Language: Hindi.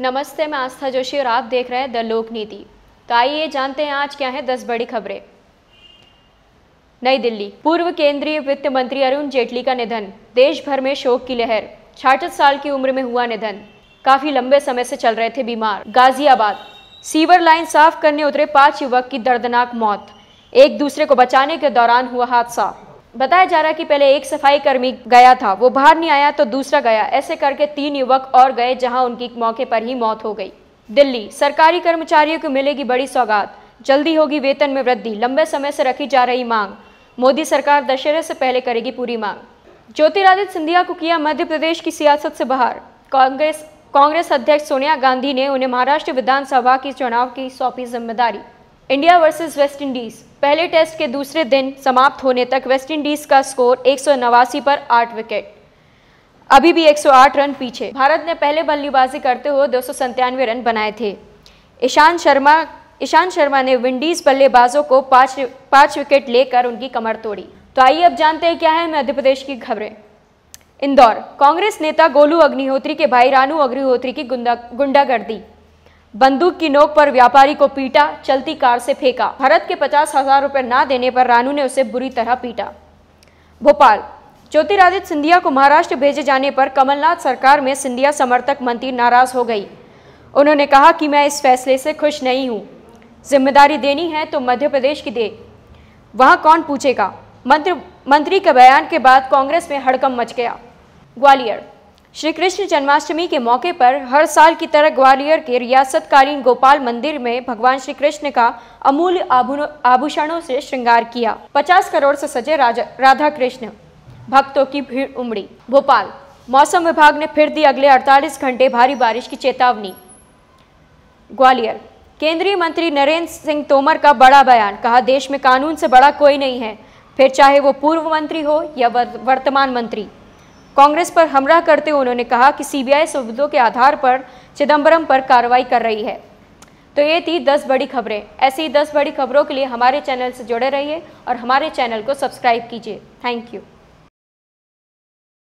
नमस्ते मैं आस्था जोशी और आप देख रहे हैं द लोक नीति तो आइए जानते हैं आज क्या है दस बड़ी खबरें नई दिल्ली पूर्व केंद्रीय वित्त मंत्री अरुण जेटली का निधन देश भर में शोक की लहर छाठ साल की उम्र में हुआ निधन काफी लंबे समय से चल रहे थे बीमार गाजियाबाद सीवर लाइन साफ करने उतरे पांच युवक की दर्दनाक मौत एक दूसरे को बचाने के दौरान हुआ हादसा बताया जा रहा है कि पहले एक सफाई कर्मी गया था वो बाहर नहीं आया तो दूसरा गया ऐसे करके तीन युवक और गए जहां उनकी मौके पर ही मौत हो गई दिल्ली सरकारी कर्मचारियों को मिलेगी बड़ी सौगात जल्दी होगी वेतन में वृद्धि लंबे समय से रखी जा रही मांग मोदी सरकार दशहरे से पहले करेगी पूरी मांग ज्योतिरादित्य सिंधिया को किया मध्य प्रदेश की सियासत से बाहर कांग्रेस कांग्रेस अध्यक्ष सोनिया गांधी ने उन्हें महाराष्ट्र विधानसभा की चुनाव की सौंपी जिम्मेदारी इंडिया वर्सेस वेस्ट इंडीज़ पहले टेस्ट के दूसरे दिन समाप्त होने तक वेस्ट इंडीज़ का स्कोर एक पर आठ विकेट अभी भी 108 रन पीछे भारत ने पहले बल्लेबाजी करते हुए दो रन बनाए थे ईशांत शर्मा ईशांत शर्मा ने विंडीज़ बल्लेबाजों को पाँच पाँच विकेट लेकर उनकी कमर तोड़ी तो आइए अब जानते हैं क्या है मध्य प्रदेश की खबरें इंदौर कांग्रेस नेता गोलू अग्निहोत्री के भाई रानू अग्निहोत्री की गुंडा गुंडागर्दी बंदूक की नोक पर व्यापारी को पीटा चलती कार से फेंका भरत के पचास हजार रुपये ना देने पर रानू ने उसे बुरी तरह पीटा भोपाल ज्योतिरादित्य सिंधिया को महाराष्ट्र भेजे जाने पर कमलनाथ सरकार में सिंधिया समर्थक मंत्री नाराज हो गई उन्होंने कहा कि मैं इस फैसले से खुश नहीं हूँ जिम्मेदारी देनी है तो मध्य प्रदेश की दे वहाँ कौन पूछेगा मंत्र मंत्री के बयान के बाद कांग्रेस में हड़कम मच गया ग्वालियर श्री कृष्ण जन्माष्टमी के मौके पर हर साल की तरह ग्वालियर के रियासतकालीन गोपाल मंदिर में भगवान श्री कृष्ण का अमूल्य आभूषणों से श्रृंगार किया 50 करोड़ से सजे राधा कृष्ण भक्तों की भीड़ उमड़ी भोपाल मौसम विभाग ने फिर दी अगले 48 घंटे भारी बारिश की चेतावनी ग्वालियर केंद्रीय मंत्री नरेंद्र सिंह तोमर का बड़ा बयान कहा देश में कानून से बड़ा कोई नहीं है फिर चाहे वो पूर्व मंत्री हो या वर्तमान मंत्री कांग्रेस पर हमला करते हुए उन्होंने कहा कि सीबीआई सबूतों के आधार पर चिदम्बरम पर कार्रवाई कर रही है तो ये थी दस बड़ी खबरें ऐसी ही दस बड़ी खबरों के लिए हमारे चैनल से जुड़े रहिए और हमारे चैनल को सब्सक्राइब कीजिए थैंक यू